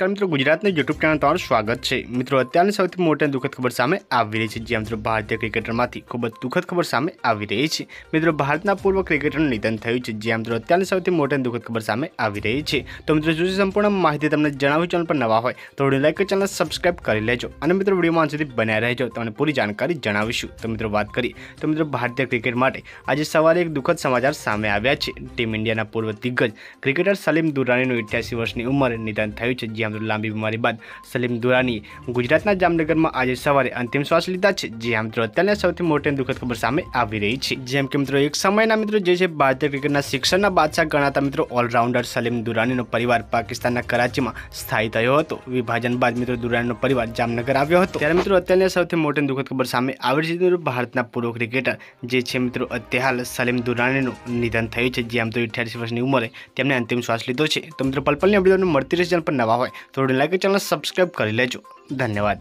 કામ મિત્રો ગુજરાત ને YouTube ચેનલ પર સ્વાગત છે મિત્રો અત્યારે ને સૌથી મોટો દુઃખદ ખબર સામે આવી રહી છે જે મિત્રો ભારતીય ક્રિકેટરમાંથી ખૂબ જ દુઃખદ ખબર સામે આવી રહી છે મિત્રો ભારત ના પૂર્વ ક્રિકેટર નું નિધન થયું છે જે મિત્રો અત્યારે ને સૌથી મોટો દુઃખદ ખબર સામે આવી રહી છે તો મિત્રો જો જે સંપૂર્ણ માહિતી તમને જાણવા હોય ચેનલ પર નવા હોય તો વિડીયો લાઈક કરો ચેનલ સબ્સ્ક્રાઇબ કરી લેજો અને મિત્રો વિડીયો માં અંશ સુધી બનાવી રહ્યો તો તમને પૂરી જાણકારી જણાવીશ તો મિત્રો વાત કરીએ તો મિત્રો ભારતીય ક્રિકેટ માટે આજે સવારે એક દુઃખદ સમાચાર સામે આવ્યા છે ટીમ ઇન્ડિયા ના પૂર્વ દિગજ ક્રિકેટર સલીમ દુરાની નું 88 વર્ષ ની ઉંમર એ નિધન થયું છે લાંબી બીમારી બાદ सलीम દુરાની ગુજરાતના જામનગર માં આજે સવારે અંતિમ શ્વાસ લીધા છે જે આમ તો અત્યારે સૌથી મોટો દુઃખદ ખબર સામે આવી રહી છે જેમ કે મિત્રો એક સમય ના મિત્રો જે છે બાહ્ય ક્રિકેટના શિક્ષકના બાદશાહ ગણાતા મિત્રો ઓલરાઉન્ડર सलीम દુરાની નો પરિવાર પાકિસ્તાનના કરાચી માં સ્થાયી થયો હતો વિભાજન બાદ મિત્રો દુરાની નો પરિવાર જામનગર આવ્યો હતો ત્યારે મિત્રો અત્યારે ને સૌથી મોટો દુઃખદ ખબર સામે આવી રહી છે કે ભારત ના પૂર્વ ક્રિકેટર જે છે મિત્રો અત્યાહલ सलीम દુરાની નો નિધન થયું છે જે આમ તો 88 વર્ષ ની ઉંમરે તેમણે અંતિમ શ્વાસ લીધો છે તો મિત્રો પલપલ ની અપડેટ ને મર્ટીરી ચેનલ પર નવા હોય थोड़ी लाइक चैनल सब्सक्राइब कर लैजो धन्यवाद